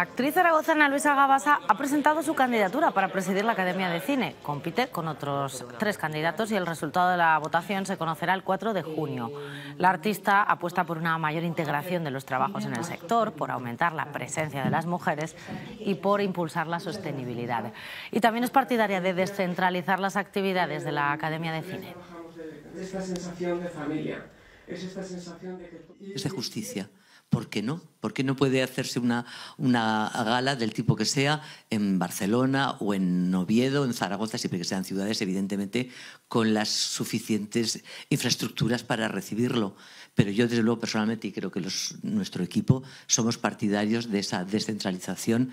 La actriz zaragozana Luisa Gabasa ha presentado su candidatura para presidir la Academia de Cine. Compite con otros tres candidatos y el resultado de la votación se conocerá el 4 de junio. La artista apuesta por una mayor integración de los trabajos en el sector, por aumentar la presencia de las mujeres y por impulsar la sostenibilidad. Y también es partidaria de descentralizar las actividades de la Academia de Cine. sensación de familia, es sensación Es de justicia. ¿Por qué no? ¿Por qué no puede hacerse una, gala del tipo que sea en Barcelona o en Oviedo, en Zaragoza, siempre que sean ciudades, evidentemente, con las suficientes infraestructuras para recibirlo? Pero yo, desde luego, personalmente, y creo que nuestro equipo, somos partidarios de esa descentralización